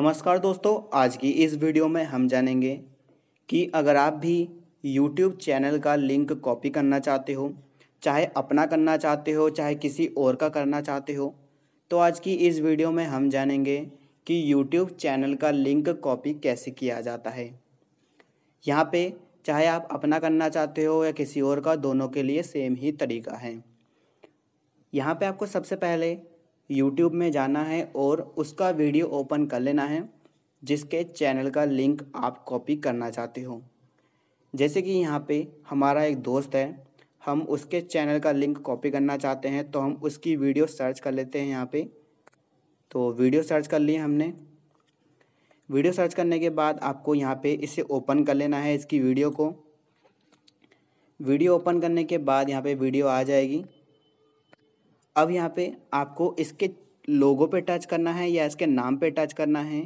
नमस्कार दोस्तों आज की इस वीडियो में हम जानेंगे कि अगर आप भी YouTube चैनल का लिंक कॉपी करना चाहते हो चाहे अपना करना चाहते हो चाहे किसी और का करना चाहते हो तो आज की इस वीडियो में हम जानेंगे कि YouTube चैनल का लिंक कॉपी कैसे किया जाता है यहाँ पे चाहे आप अपना करना चाहते हो या किसी और का दोनों के लिए सेम ही तरीका है यहाँ पे आपको सबसे पहले यूट्यूब में जाना है और उसका वीडियो ओपन कर लेना है जिसके चैनल का लिंक आप कॉपी करना चाहते हो जैसे कि यहाँ पे हमारा एक दोस्त है हम उसके चैनल का लिंक कॉपी करना चाहते हैं तो हम उसकी वीडियो सर्च कर लेते हैं यहाँ पे तो वीडियो सर्च कर लिए हमने वीडियो सर्च करने के बाद आपको यहाँ पे इसे ओपन कर लेना है इसकी वीडियो को वीडियो ओपन करने के बाद यहाँ पे वीडियो आ जाएगी अब यहाँ पे आपको इसके लोगो पे टच करना है या इसके नाम पे टच करना है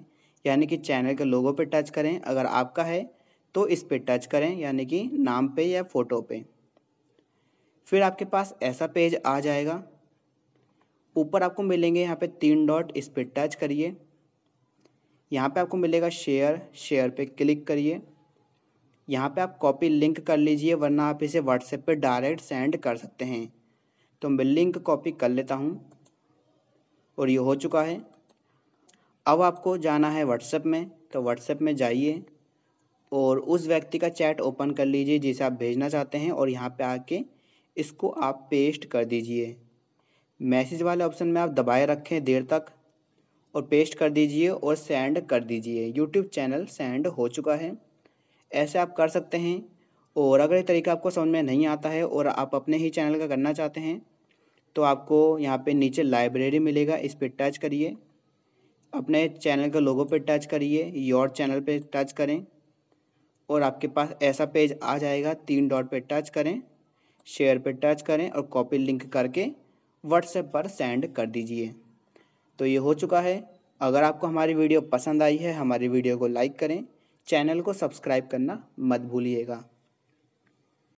यानी कि चैनल के लोगो पे टच करें अगर आपका है तो इस पे टच करें यानी कि नाम पे या फोटो पे फिर आपके पास ऐसा पेज आ जाएगा ऊपर आपको मिलेंगे यहाँ पे तीन डॉट इस पर टच करिए यहाँ पे आपको मिलेगा शेयर शेयर पे क्लिक करिए यहाँ पे आप कॉपी लिंक कर लीजिए वरना आप इसे व्हाट्सएप पे डायरेक्ट सेंड कर सकते हैं तो मैं लिंक कॉपी कर लेता हूँ और ये हो चुका है अब आपको जाना है व्हाट्सएप में तो व्हाट्सएप में जाइए और उस व्यक्ति का चैट ओपन कर लीजिए जिसे आप भेजना चाहते हैं और यहाँ पे आके इसको आप पेस्ट कर दीजिए मैसेज वाले ऑप्शन में आप दबाए रखें देर तक और पेस्ट कर दीजिए और सेंड कर दीजिए यूट्यूब चैनल सेंड हो चुका है ऐसे आप कर सकते हैं और अगर ये तरीका आपको समझ में नहीं आता है और आप अपने ही चैनल का करना चाहते हैं तो आपको यहाँ पे नीचे लाइब्रेरी मिलेगा इस पर टच करिए अपने चैनल के लोगों पर टच करिए योर चैनल पे टच करें और आपके पास ऐसा पेज आ जाएगा तीन डॉट पे टच करें शेयर पे टच करें और कॉपी लिंक करके व्हाट्सएप पर सेंड कर दीजिए तो ये हो चुका है अगर आपको हमारी वीडियो पसंद आई है हमारी वीडियो को लाइक करें चैनल को सब्सक्राइब करना मत भूलिएगा